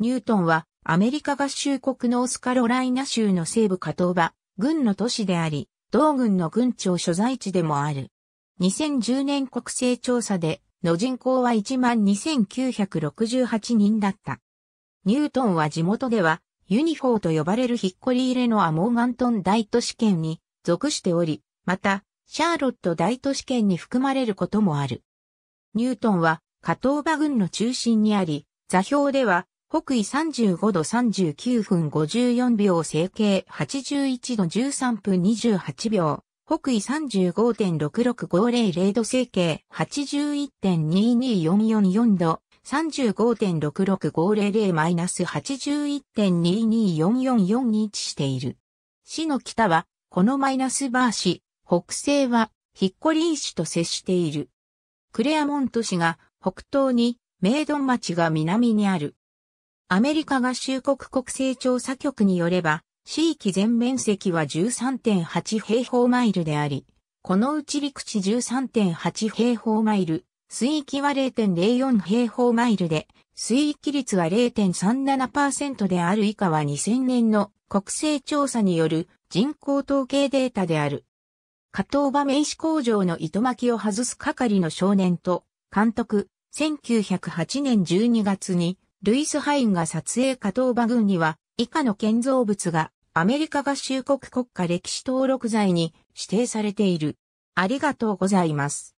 ニュートンはアメリカ合衆国ノースカロライナ州の西部カトーバ、軍の都市であり、同軍の軍庁所在地でもある。2010年国勢調査で、の人口は12,968人だった。ニュートンは地元では、ユニフォーと呼ばれる引っコり入れのア・モーガントン大都市圏に属しており、また、シャーロット大都市圏に含まれることもある。ニュートンは、カトーバ軍の中心にあり、座標では、北緯35度39分54秒整形81度13分28秒、北緯35.66500度整形81.22444度、35.66500-81.22444に位置している。市の北は、このマイナスバー市、北西は、ヒッコリー市と接している。クレアモント市が北東に、メイドン町が南にある。アメリカ合衆国国勢調査局によれば、地域全面積は13.8平方マイルであり、このうち陸地13.8平方マイル、水域は0.04平方マイルで、水域率は0.37%である以下は2000年の国勢調査による人口統計データである。加藤場名刺工場の糸巻きを外す係の少年と、監督、1908年12月にルイス・ハインが撮影加藤馬群には、以下の建造物がアメリカ合衆国国家歴史登録財に指定されている。ありがとうございます。